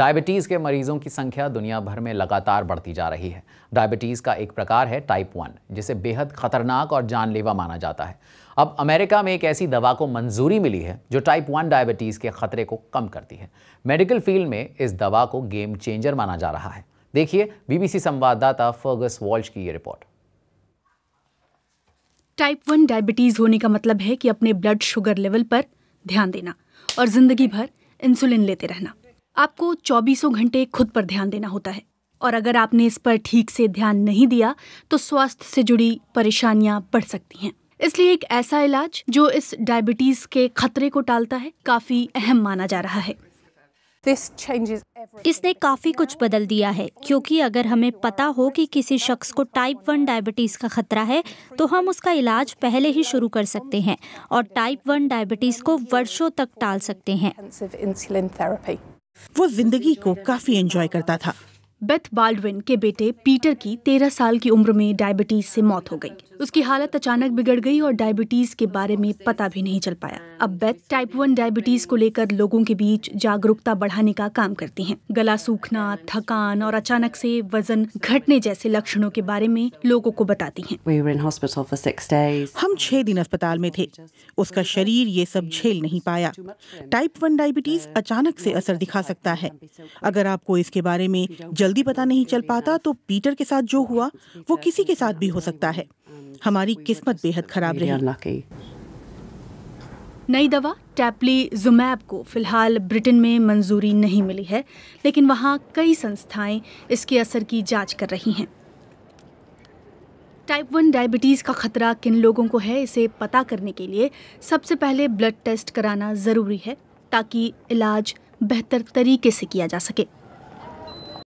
Diabetes के मरीजों की संख्या दुनिया भर में लगातार बढ़ती जा रही है डायबिटीज़ का एक प्रकार है टाइप वन जिसे बेहद खतरनाक और जानलेवा माना जाता है अब अमेरिका में एक ऐसी दवा को मंजूरी मिली है जो टाइप वन डायबिटीज़ के खतरे को कम करती है मेडिकल फील्ड में इस दवा को गेम चेंजर माना जा रहा है देखिए बीबीसी संवाददाता फर्गस वॉल्च की ये रिपोर्ट टाइप वन डायबिटीज़ होने का मतलब है कि अपने ब्लड शुगर लेवल पर ध्यान देना और ज़िंदगी भर इंसुलिन लेते रहना आपको चौबीसों घंटे खुद पर ध्यान देना होता है और अगर आपने इस पर ठीक से ध्यान नहीं दिया तो स्वास्थ्य से जुड़ी परेशानियां बढ़ सकती हैं इसलिए एक ऐसा इलाज जो इस डायबिटीज के खतरे को टालता है काफी अहम माना जा रहा है इसने काफी कुछ बदल दिया है क्योंकि अगर हमें पता हो कि किसी शख्स को टाइप वन डायबिटीज का खतरा है तो हम उसका इलाज पहले ही शुरू कर सकते हैं और टाइप वन डायबिटीज को वर्षों तक टाल सकते हैं वो जिंदगी को काफी एंजॉय करता था बेथ बाल्डविन के बेटे पीटर की तेरह साल की उम्र में डायबिटीज से मौत हो गई उसकी हालत अचानक बिगड़ गई और डायबिटीज के बारे में पता भी नहीं चल पाया अब बेथ टाइप वन डायबिटीज को लेकर लोगों के बीच जागरूकता बढ़ाने का काम करती हैं। गला सूखना थकान और अचानक से वजन घटने जैसे लक्षणों के बारे में लोगों को बताती है हम छह दिन अस्पताल में थे उसका शरीर ये सब झेल नहीं पाया टाइप वन डायबिटीज अचानक से असर दिखा सकता है अगर आपको इसके बारे में जल्दी पता नहीं चल पाता तो पीटर के साथ जो हुआ वो किसी के साथ भी हो सकता है हमारी किस्मत बेहद खराब रही नई दवा टैपली जुमैब को फिलहाल ब्रिटेन में मंजूरी नहीं मिली है लेकिन वहाँ कई संस्थाएं इसके असर की जांच कर रही हैं टाइप वन डायबिटीज़ का खतरा किन लोगों को है इसे पता करने के लिए सबसे पहले ब्लड टेस्ट कराना ज़रूरी है ताकि इलाज बेहतर तरीके से किया जा सके